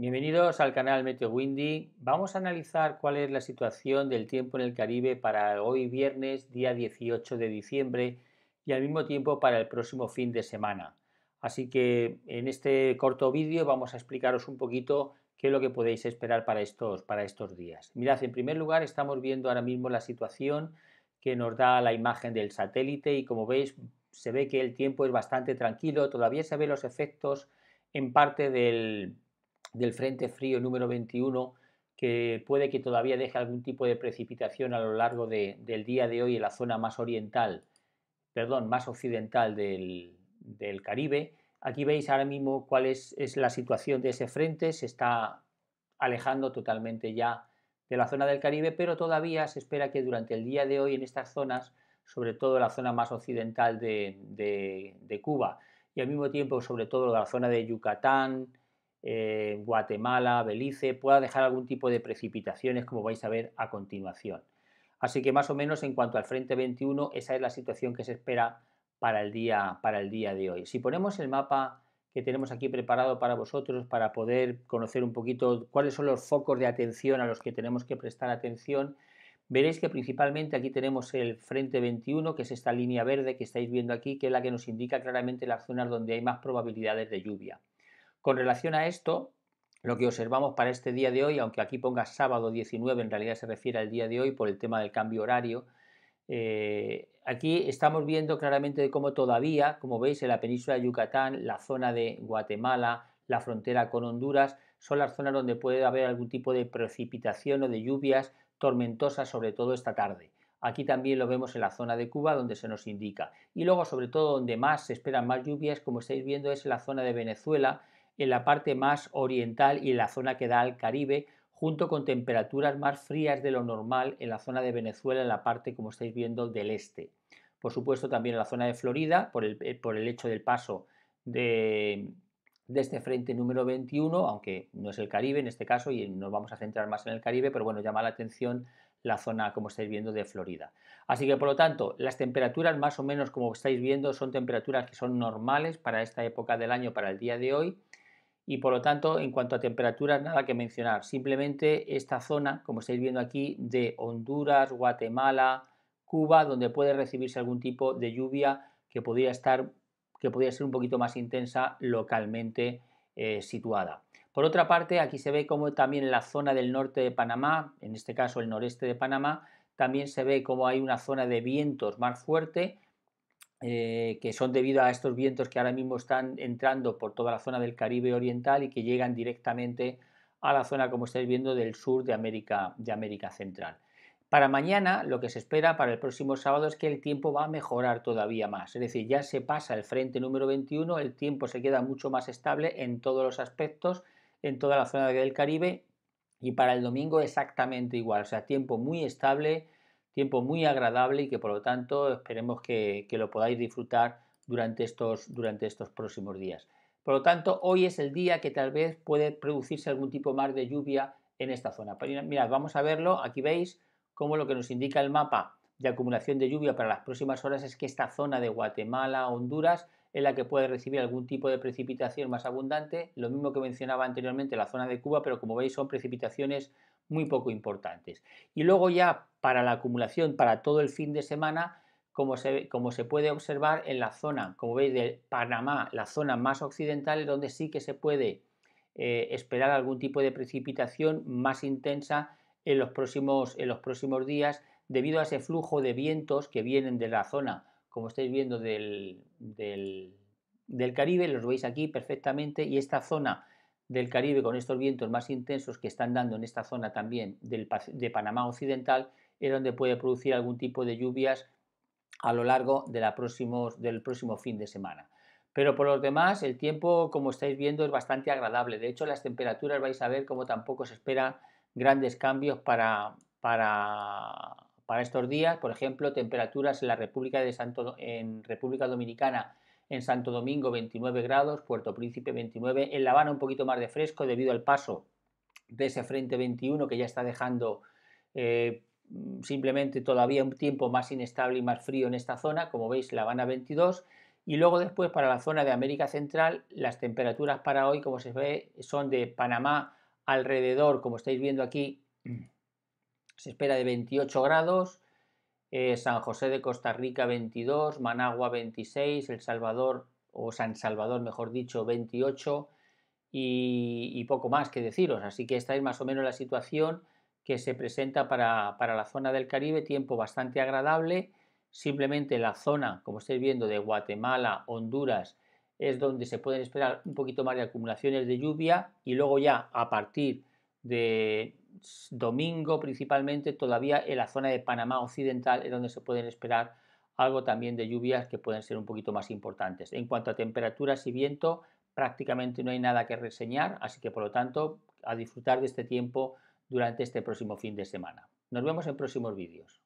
Bienvenidos al canal Meteo Windy. Vamos a analizar cuál es la situación del tiempo en el Caribe para hoy viernes, día 18 de diciembre, y al mismo tiempo para el próximo fin de semana. Así que en este corto vídeo vamos a explicaros un poquito qué es lo que podéis esperar para estos, para estos días. Mirad, en primer lugar estamos viendo ahora mismo la situación que nos da la imagen del satélite y como veis se ve que el tiempo es bastante tranquilo, todavía se ven los efectos en parte del, del Frente Frío número 21 que puede que todavía deje algún tipo de precipitación a lo largo del día de hoy en la zona más oriental, perdón, más occidental del, Caribe. Aquí veis ahora mismo cuál es, la situación de ese frente, se está alejando totalmente ya de la zona del Caribe, pero todavía se espera que durante el día de hoy en estas zonas, sobre todo la zona más occidental de, de Cuba y al mismo tiempo sobre todo la zona de Yucatán, eh, Guatemala, Belice, pueda dejar algún tipo de precipitaciones, como vais a ver a continuación. Así que más o menos en cuanto al frente 21, esa es la situación que se espera para el día, para el día de hoy. Si ponemos el mapa que tenemos aquí preparado para vosotros para poder conocer un poquito cuáles son los focos de atención a los que tenemos que prestar atención. Veréis que principalmente aquí tenemos el frente 21, que es esta línea verde que estáis viendo aquí, que es la que nos indica claramente las zonas donde hay más probabilidades de lluvia. Con relación a esto, lo que observamos para este día de hoy, aunque aquí ponga sábado 19, en realidad se refiere al día de hoy por el tema del cambio horario, eh, aquí estamos viendo claramente cómo todavía, como veis, en la península de Yucatán, la zona de Guatemala, la frontera con Honduras, son las zonas donde puede haber algún tipo de precipitación o de lluvias tormentosas, sobre todo esta tarde. Aquí también lo vemos en la zona de Cuba donde se nos indica. Y luego, sobre todo, donde más se esperan más lluvias, como estáis viendo, es en la zona de Venezuela en la parte más oriental y en la zona que da al Caribe, junto con temperaturas más frías de lo normal en la zona de Venezuela, en la parte, como estáis viendo, del este. Por supuesto, también en la zona de Florida, por el, eh, hecho del paso de, de este frente número 21, aunque no es el Caribe en este caso y nos vamos a centrar más en el Caribe, pero bueno, llama la atención la zona, como estáis viendo, de Florida. Así que, por lo tanto, las temperaturas más o menos, como estáis viendo, son temperaturas que son normales para esta época del año, para el día de hoy y por lo tanto en cuanto a temperaturas nada que mencionar. Simplemente esta zona, como estáis viendo aquí, de Honduras, Guatemala, Cuba, donde puede recibirse algún tipo de lluvia que podría estar que podría ser un poquito más intensa localmente eh, situada. Por otra parte, aquí se ve como también en la zona del norte de Panamá, en este caso el noreste de Panamá, también se ve como hay una zona de vientos más fuerte, eh, que son debido a estos vientos que ahora mismo están entrando por toda la zona del Caribe Oriental y que llegan directamente a la zona, como estáis viendo, del sur de América, de América Central. Para mañana, lo que se espera para el próximo sábado es que el tiempo va a mejorar todavía más. Es decir, ya se pasa el frente número 21, el tiempo se queda mucho más estable en todos los aspectos, en toda la zona del Caribe y para el domingo exactamente igual. O sea, tiempo muy estable, tiempo muy agradable y que por lo tanto esperemos que, lo podáis disfrutar durante estos, durante estos próximos días. Por lo tanto, hoy es el día que tal vez puede producirse algún tipo más de lluvia en esta zona. Pues mirad, vamos a verlo. Aquí veis cómo lo que nos indica el mapa de acumulación de lluvia para las próximas horas es que esta zona de Guatemala, Honduras, es la que puede recibir algún tipo de precipitación más abundante. Lo mismo que mencionaba anteriormente la zona de Cuba, pero como veis son precipitaciones muy poco importantes. Y luego ya para la acumulación, para todo el fin de semana, como se, como se puede observar en la zona, como veis, de Panamá, la zona más occidental, donde sí que se puede eh, esperar algún tipo de precipitación más intensa en los, próximos, en los próximos días, debido a ese flujo de vientos que vienen de la zona, como estáis viendo, del, del Caribe, los veis aquí perfectamente, y esta zona del Caribe con estos vientos más intensos que están dando en esta zona también del, de Panamá Occidental es donde puede producir algún tipo de lluvias a lo largo del próximo fin de semana. Pero por los demás, el tiempo, como estáis viendo, es bastante agradable. De hecho, las temperaturas vais a ver como tampoco se espera grandes cambios para, para, para estos días. Por ejemplo, temperaturas en la República, de Santo, en República Dominicana en Santo Domingo 29 grados, Puerto Príncipe 29, en La Habana un poquito más de fresco debido al paso de ese frente 21 que ya está dejando eh, simplemente todavía un tiempo más inestable y más frío en esta zona, como veis La Habana 22, y luego después para la zona de América Central las temperaturas para hoy, como se ve, son de Panamá alrededor, como estáis viendo aquí, se espera de 28 grados, eh, San José de Costa Rica 22, Managua 26, El Salvador o San Salvador, mejor dicho, 28 y, poco más que deciros. Así que esta es más o menos la situación que se presenta para, para la zona del Caribe, tiempo bastante agradable. Simplemente la zona, como estáis viendo, de Guatemala, Honduras, es donde se pueden esperar un poquito más de acumulaciones de lluvia y luego ya a partir de domingo principalmente, todavía en la zona de Panamá Occidental es donde se pueden esperar algo también de lluvias que pueden ser un poquito más importantes. En cuanto a temperaturas y viento, prácticamente no hay nada que reseñar, así que por lo tanto, a disfrutar de este tiempo durante este próximo fin de semana. Nos vemos en próximos vídeos.